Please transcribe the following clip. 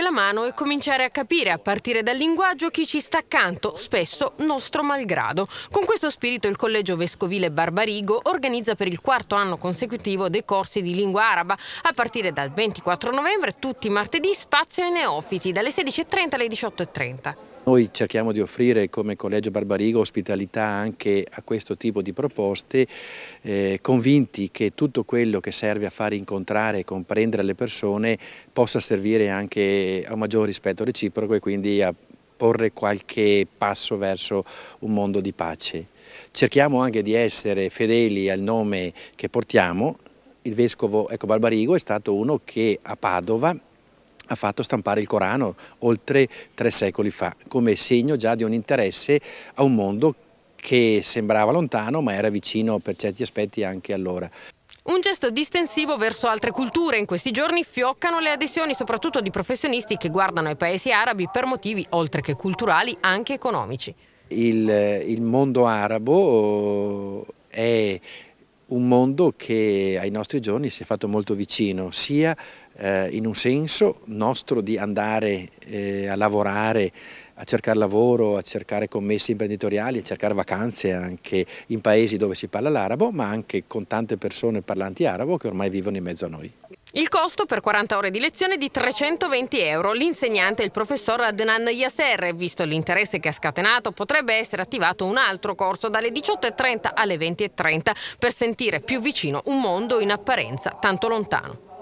la mano e cominciare a capire a partire dal linguaggio chi ci sta accanto, spesso nostro malgrado. Con questo spirito il Collegio Vescovile Barbarigo organizza per il quarto anno consecutivo dei corsi di lingua araba. A partire dal 24 novembre, tutti i martedì, spazio ai neofiti, dalle 16.30 alle 18.30. Noi cerchiamo di offrire come Collegio Barbarigo ospitalità anche a questo tipo di proposte, eh, convinti che tutto quello che serve a far incontrare e comprendere le persone possa servire anche a un maggior rispetto reciproco e quindi a porre qualche passo verso un mondo di pace. Cerchiamo anche di essere fedeli al nome che portiamo. Il vescovo ecco, Barbarigo è stato uno che a Padova ha fatto stampare il Corano oltre tre secoli fa, come segno già di un interesse a un mondo che sembrava lontano ma era vicino per certi aspetti anche allora. Un gesto distensivo verso altre culture. In questi giorni fioccano le adesioni soprattutto di professionisti che guardano ai paesi arabi per motivi oltre che culturali anche economici. Il, il mondo arabo è eh, un mondo che ai nostri giorni si è fatto molto vicino, sia eh, in un senso nostro di andare eh, a lavorare, a cercare lavoro, a cercare commesse imprenditoriali, a cercare vacanze anche in paesi dove si parla l'arabo, ma anche con tante persone parlanti arabo che ormai vivono in mezzo a noi. Il costo per 40 ore di lezione è di 320 euro. L'insegnante, il professor Adnan Yasser, visto l'interesse che ha scatenato, potrebbe essere attivato un altro corso dalle 18.30 alle 20.30 per sentire più vicino un mondo in apparenza tanto lontano.